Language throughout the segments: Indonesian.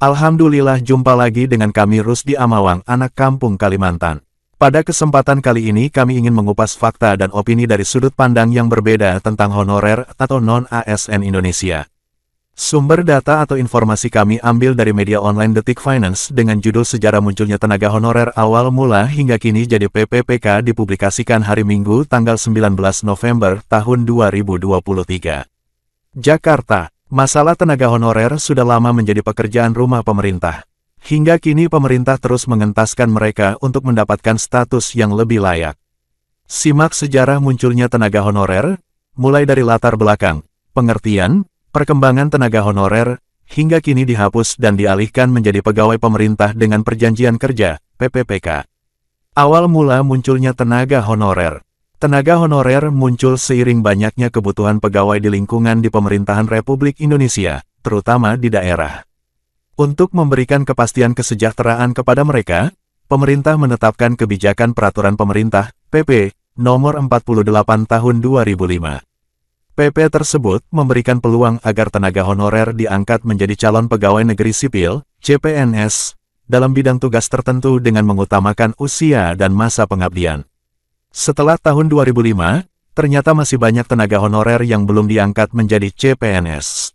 Alhamdulillah jumpa lagi dengan kami Rusdi Amawang anak kampung Kalimantan. Pada kesempatan kali ini kami ingin mengupas fakta dan opini dari sudut pandang yang berbeda tentang honorer atau non-ASN Indonesia. Sumber data atau informasi kami ambil dari media online Detik Finance dengan judul Sejarah Munculnya Tenaga Honorer Awal Mula Hingga Kini Jadi PPPK dipublikasikan hari Minggu tanggal 19 November tahun 2023. Jakarta Masalah tenaga honorer sudah lama menjadi pekerjaan rumah pemerintah. Hingga kini pemerintah terus mengentaskan mereka untuk mendapatkan status yang lebih layak. Simak sejarah munculnya tenaga honorer, mulai dari latar belakang, pengertian, perkembangan tenaga honorer, hingga kini dihapus dan dialihkan menjadi pegawai pemerintah dengan perjanjian kerja, PPPK. Awal mula munculnya tenaga honorer. Tenaga honorer muncul seiring banyaknya kebutuhan pegawai di lingkungan di pemerintahan Republik Indonesia, terutama di daerah. Untuk memberikan kepastian kesejahteraan kepada mereka, pemerintah menetapkan kebijakan peraturan pemerintah, PP, nomor 48 tahun 2005. PP tersebut memberikan peluang agar tenaga honorer diangkat menjadi calon pegawai negeri sipil, CPNS, dalam bidang tugas tertentu dengan mengutamakan usia dan masa pengabdian. Setelah tahun 2005, ternyata masih banyak tenaga honorer yang belum diangkat menjadi CPNS.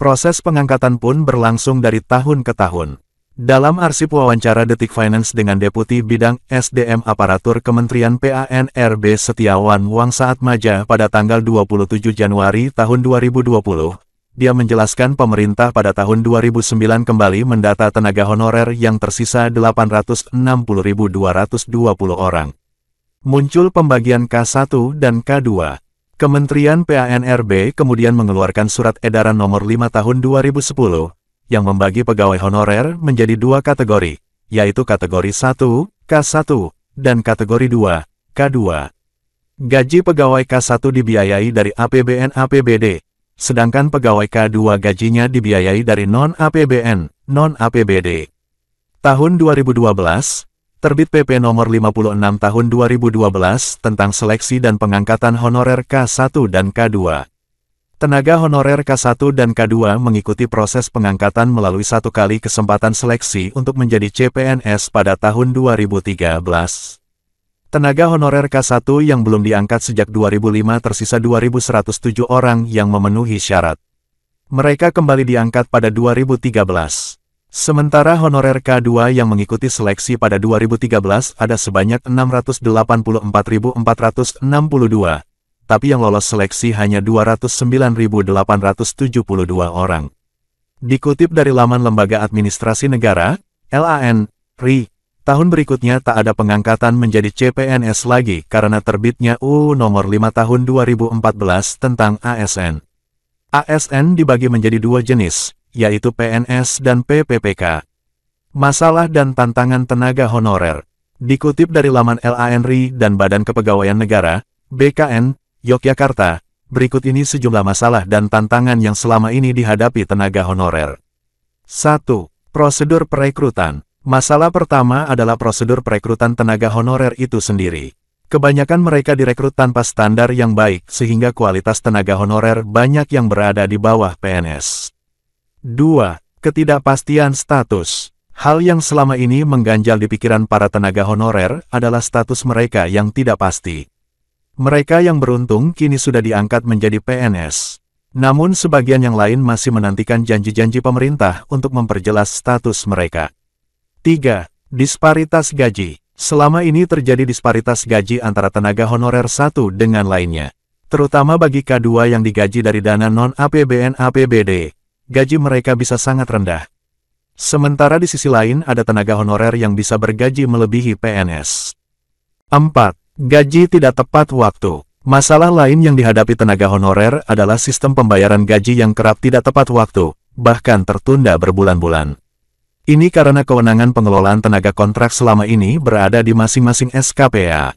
Proses pengangkatan pun berlangsung dari tahun ke tahun. Dalam arsip wawancara Detik Finance dengan Deputi Bidang SDM Aparatur Kementerian PANRB Setiawan Wang Saat Maja pada tanggal 27 Januari tahun 2020, dia menjelaskan pemerintah pada tahun 2009 kembali mendata tenaga honorer yang tersisa 860.220 orang muncul pembagian K1 dan K2. Kementerian PANRB kemudian mengeluarkan surat edaran nomor 5 tahun 2010, yang membagi pegawai honorer menjadi dua kategori, yaitu kategori 1, K1, dan kategori 2, K2. Gaji pegawai K1 dibiayai dari APBN APBD, sedangkan pegawai K2 gajinya dibiayai dari non-APBN, non-APBD. Tahun 2012, terbit PP nomor 56 tahun 2012 tentang seleksi dan pengangkatan honorer K1 dan K2. Tenaga honorer K1 dan K2 mengikuti proses pengangkatan melalui satu kali kesempatan seleksi untuk menjadi CPNS pada tahun 2013. Tenaga honorer K1 yang belum diangkat sejak 2005 tersisa 2.107 orang yang memenuhi syarat. Mereka kembali diangkat pada 2013. Sementara honorer K2 yang mengikuti seleksi pada 2013 ada sebanyak 684.462, tapi yang lolos seleksi hanya 209.872 orang. Dikutip dari laman Lembaga Administrasi Negara, LAN, RI, tahun berikutnya tak ada pengangkatan menjadi CPNS lagi karena terbitnya UU nomor 5 tahun 2014 tentang ASN. ASN dibagi menjadi dua jenis, yaitu PNS dan PPPK. Masalah dan tantangan tenaga honorer. Dikutip dari laman LANRI dan Badan Kepegawaian Negara, BKN, Yogyakarta, berikut ini sejumlah masalah dan tantangan yang selama ini dihadapi tenaga honorer. 1. Prosedur perekrutan. Masalah pertama adalah prosedur perekrutan tenaga honorer itu sendiri. Kebanyakan mereka direkrut tanpa standar yang baik sehingga kualitas tenaga honorer banyak yang berada di bawah PNS. 2. Ketidakpastian status Hal yang selama ini mengganjal di pikiran para tenaga honorer adalah status mereka yang tidak pasti. Mereka yang beruntung kini sudah diangkat menjadi PNS. Namun sebagian yang lain masih menantikan janji-janji pemerintah untuk memperjelas status mereka. 3. Disparitas gaji Selama ini terjadi disparitas gaji antara tenaga honorer satu dengan lainnya. Terutama bagi K2 yang digaji dari dana non-APBN-APBD, gaji mereka bisa sangat rendah. Sementara di sisi lain ada tenaga honorer yang bisa bergaji melebihi PNS. 4. Gaji tidak tepat waktu. Masalah lain yang dihadapi tenaga honorer adalah sistem pembayaran gaji yang kerap tidak tepat waktu, bahkan tertunda berbulan-bulan. Ini karena kewenangan pengelolaan tenaga kontrak selama ini berada di masing-masing SKPA.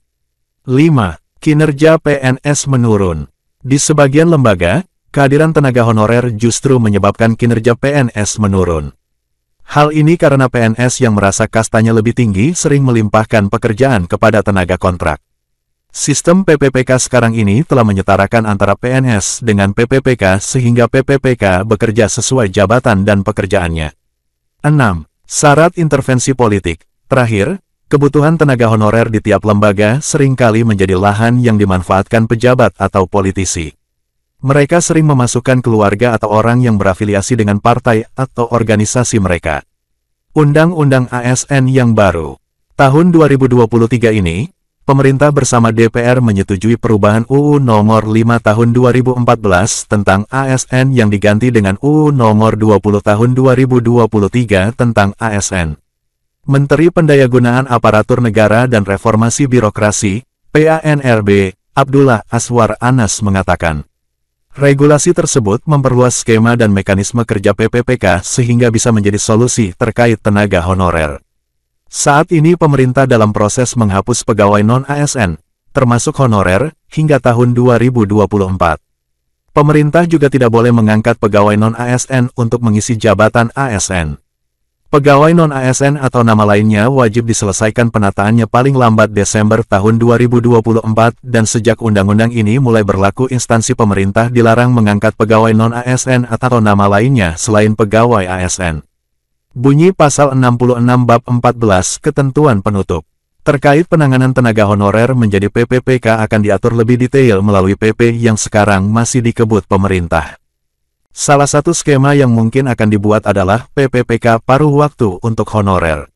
5. Kinerja PNS menurun. Di sebagian lembaga, kehadiran tenaga honorer justru menyebabkan kinerja PNS menurun. Hal ini karena PNS yang merasa kastanya lebih tinggi sering melimpahkan pekerjaan kepada tenaga kontrak. Sistem PPPK sekarang ini telah menyetarakan antara PNS dengan PPPK sehingga PPPK bekerja sesuai jabatan dan pekerjaannya. 6. Syarat intervensi politik. Terakhir, kebutuhan tenaga honorer di tiap lembaga seringkali menjadi lahan yang dimanfaatkan pejabat atau politisi. Mereka sering memasukkan keluarga atau orang yang berafiliasi dengan partai atau organisasi mereka. Undang-Undang ASN yang baru Tahun 2023 ini, pemerintah bersama DPR menyetujui perubahan UU Nomor 5 Tahun 2014 tentang ASN yang diganti dengan UU Nomor 20 Tahun 2023 tentang ASN. Menteri Pendayagunaan Aparatur Negara dan Reformasi Birokrasi, PANRB, Abdullah Aswar Anas mengatakan, Regulasi tersebut memperluas skema dan mekanisme kerja PPPK sehingga bisa menjadi solusi terkait tenaga honorer. Saat ini pemerintah dalam proses menghapus pegawai non-ASN, termasuk honorer, hingga tahun 2024. Pemerintah juga tidak boleh mengangkat pegawai non-ASN untuk mengisi jabatan ASN. Pegawai non-ASN atau nama lainnya wajib diselesaikan penataannya paling lambat Desember tahun 2024 dan sejak undang-undang ini mulai berlaku instansi pemerintah dilarang mengangkat pegawai non-ASN atau nama lainnya selain pegawai ASN. Bunyi pasal 66 bab 14 ketentuan penutup. Terkait penanganan tenaga honorer menjadi PPPK akan diatur lebih detail melalui PP yang sekarang masih dikebut pemerintah. Salah satu skema yang mungkin akan dibuat adalah PPPK paruh waktu untuk honorer.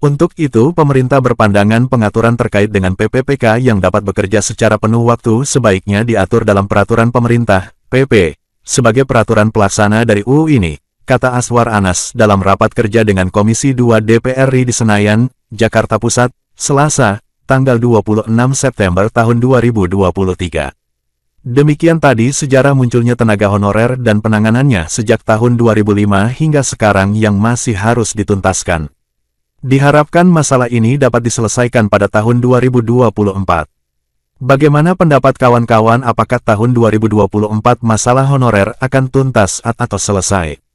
Untuk itu pemerintah berpandangan pengaturan terkait dengan PPPK yang dapat bekerja secara penuh waktu sebaiknya diatur dalam peraturan pemerintah, PP, sebagai peraturan pelaksana dari UU ini, kata Aswar Anas dalam rapat kerja dengan Komisi 2 DPR RI di Senayan, Jakarta Pusat, Selasa, tanggal 26 September tahun 2023. Demikian tadi sejarah munculnya tenaga honorer dan penanganannya sejak tahun 2005 hingga sekarang yang masih harus dituntaskan. Diharapkan masalah ini dapat diselesaikan pada tahun 2024. Bagaimana pendapat kawan-kawan apakah tahun 2024 masalah honorer akan tuntas atau selesai?